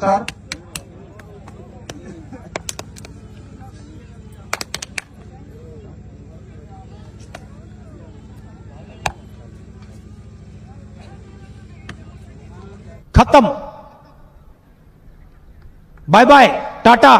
sir खत्म bye bye Tata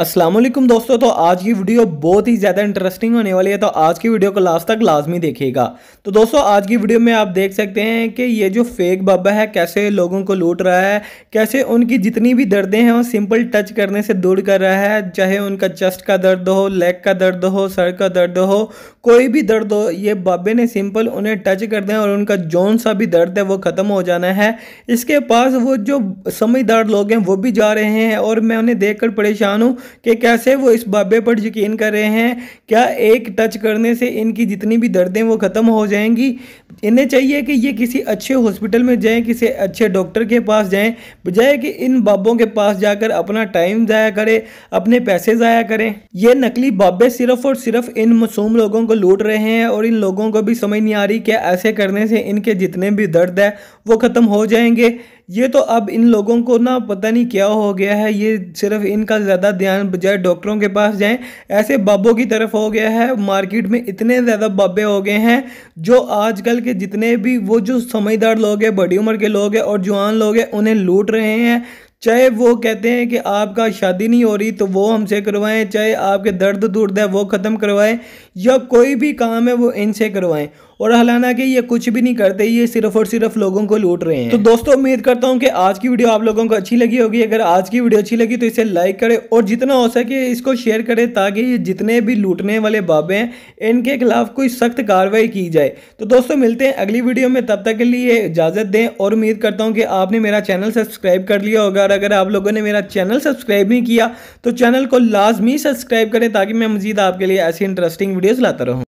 Aslam दोस्तों तो आज की वीडियो बहुत ही ज़्यादा इंटरेस्टिंग होने वाली है तो आज की वीडियो को लास्ट तक लाजमी देखिएगा तो दोस्तों आज की वीडियो में आप देख सकते हैं कि ये जो फेक बाबा है कैसे लोगों को लूट रहा है कैसे उनकी जितनी भी दर्दें हैं वो सिंपल टच करने से दूर कर रहा है चाहे उनका चेस्ट का दर्द हो लेग का दर्द हो सर का दर्द हो कोई भी दर्द हो ये बाबे ने सिंपल उन्हें टच कर दें और उनका जौन सा भी दर्द है वो ख़त्म हो जाना है इसके पास वो जो समझदार लोग हैं वो भी जा रहे हैं और मैं उन्हें देख परेशान हूँ कि कैसे वो इस बाबे पर यकीन कर रहे हैं क्या एक टच करने से इनकी जितनी भी दर्दें वो ख़त्म हो जाएंगी इन्हें चाहिए कि ये किसी अच्छे हॉस्पिटल में जाएं किसी अच्छे डॉक्टर के पास जाएं बजाय कि इन बाबों के पास जाकर अपना टाइम ज़ाया करें अपने पैसे ज़ाया करें ये नकली बाबे सिर्फ़ और सिर्फ इन मासूम लोगों को लूट रहे हैं और इन लोगों को भी समझ नहीं आ रही क्या ऐसे करने से इनके जितने भी दर्द है वो ख़त्म हो जाएंगे ये तो अब इन लोगों को ना पता नहीं क्या हो गया है ये सिर्फ इनका ज़्यादा ध्यान बजाय डॉक्टरों के पास जाएं ऐसे बाबों की तरफ हो गया है मार्केट में इतने ज़्यादा बाबे हो गए हैं जो आजकल के जितने भी वो जो समझदार लोग हैं बड़ी उम्र के लोग हैं और जवान लोग हैं उन्हें लूट रहे हैं चाहे वो कहते हैं कि आपका शादी नहीं हो रही तो वो हमसे करवाएं चाहे आपके दर्द दूर्द है वो ख़त्म करवाएं या कोई भी काम है वो इनसे करवाएं और हालांकि ये कुछ भी नहीं करते ये सिर्फ और सिर्फ लोगों को लूट रहे हैं तो दोस्तों उम्मीद करता हूँ कि आज की वीडियो आप लोगों को अच्छी लगी होगी अगर आज की वीडियो अच्छी लगी तो इसे लाइक करें और जितना हो सके इसको शेयर करें ताकि ये जितने भी लूटने वाले बाबे हैं इनके खिलाफ कोई सख्त कार्रवाई की जाए तो दोस्तों मिलते हैं अगली वीडियो में तब तक के लिए इजाज़त दें और उम्मीद करता हूँ कि आपने मेरा चैनल सब्सक्राइब कर लिया होगा अगर आप लोगों ने मेरा चैनल सब्सक्राइब नहीं किया तो चैनल को लाजमी सब्सक्राइब करें ताकि मैं मजीद आपके लिए ऐसी इंटरेस्टिंग वीडियोज़ लाता रहूँ